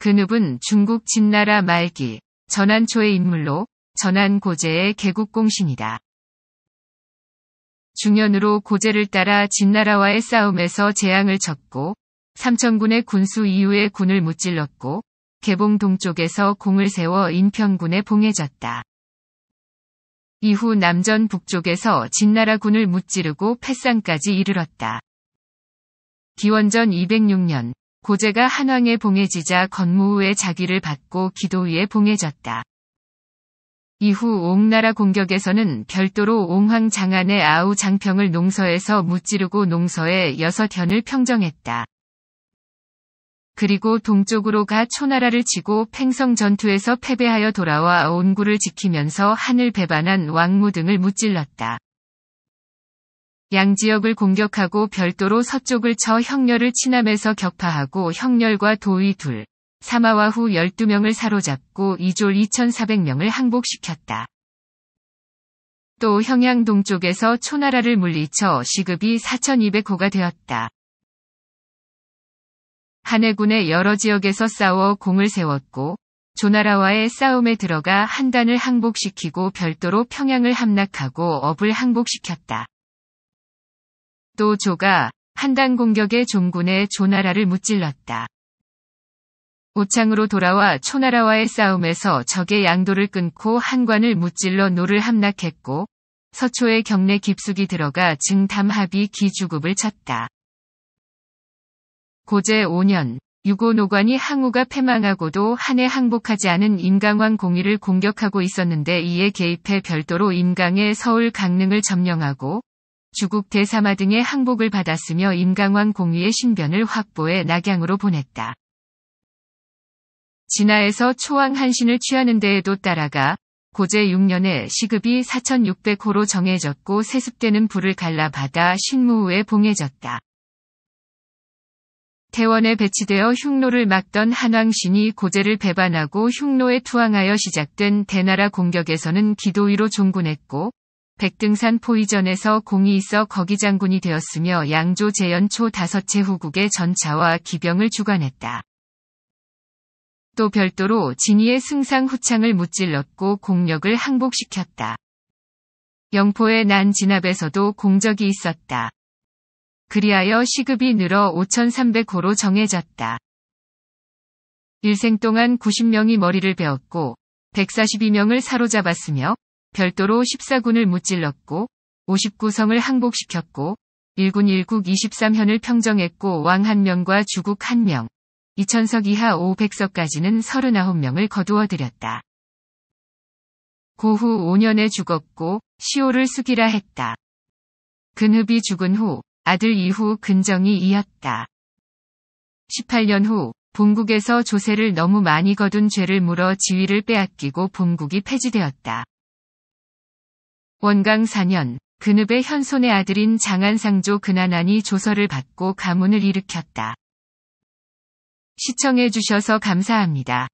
근읍은 중국 진나라 말기 전한초의 인물로 전한고제의 개국공신이다. 중년으로 고제를 따라 진나라와의 싸움에서 재앙을 졌고 삼천군의 군수 이후에 군을 무찔렀고 개봉 동쪽에서 공을 세워 인평군에 봉해졌다. 이후 남전 북쪽에서 진나라군을 무찌르고 패상까지 이르렀다. 기원전 206년 고제가 한왕에 봉해지자 건무후의 자기를 받고 기도위에 봉해졌다. 이후 옹나라 공격에서는 별도로 옹황 장안의 아우 장평을 농서에서 무찌르고 농서에 여섯 현을 평정했다. 그리고 동쪽으로 가 초나라를 치고 팽성 전투에서 패배하여 돌아와 온구를 지키면서 한을 배반한 왕무 등을 무찔렀다. 양 지역을 공격하고 별도로 서쪽을 쳐 형렬을 친함에서 격파하고 형렬과 도의 둘, 사마와 후 12명을 사로잡고 이졸 2,400명을 항복시켰다. 또 형양 동쪽에서 초나라를 물리쳐 시급이 4,200호가 되었다. 한해군의 여러 지역에서 싸워 공을 세웠고 조나라와의 싸움에 들어가 한단을 항복시키고 별도로 평양을 함락하고 업을 항복시켰다. 또 조가 한단 공격에 종군의 조나라를 무찔렀다. 오창으로 돌아와 초나라와의 싸움에서 적의 양도를 끊고 한관을 무찔러 노를 함락했고 서초의 경내 깊숙이 들어가 증담합이 기주급을 쳤다. 고제 5년 유고 노관이 항우가 패망하고도 한해 항복하지 않은 임강왕 공의를 공격하고 있었는데 이에 개입해 별도로 임강의 서울 강릉을 점령하고 주국 대사마 등의 항복을 받았으며 임강왕 공위의 신변을 확보해 낙양으로 보냈다. 진하에서 초왕 한신을 취하는 데에도 따라가 고제 6년에 시급이 4600호로 정해졌고 세습되는 부를 갈라받아 신무 후에 봉해졌다. 태원에 배치되어 흉노를 막던 한왕신이 고제를 배반하고 흉노에 투항하여 시작된 대나라 공격에서는 기도위로 종군했고 백등산 포위전에서 공이 있어 거기 장군이 되었으며 양조 재연초 다섯째 후국의 전차와 기병을 주관했다. 또 별도로 진이의 승상 후창을 무찔렀고 공력을 항복시켰다. 영포의 난 진압에서도 공적이 있었다. 그리하여 시급이 늘어 5,300호로 정해졌다. 일생 동안 90명이 머리를 베었고 142명을 사로잡았으며 별도로 14군을 무찔렀고 59성을 항복시켰고 1군 1국 23현을 평정했고 왕 한명과 주국 한명2천석 이하 500석까지는 39명을 거두어들였다. 고후 5년에 죽었고 시호를 숙이라 했다. 근흡이 죽은 후 아들 이후 근정이 이었다. 18년 후 본국에서 조세를 너무 많이 거둔 죄를 물어 지위를 빼앗기고 본국이 폐지되었다. 원강 4년 근읍의 현손의 아들인 장안상조 근한안이 조서를 받고 가문을 일으켰다. 시청해주셔서 감사합니다.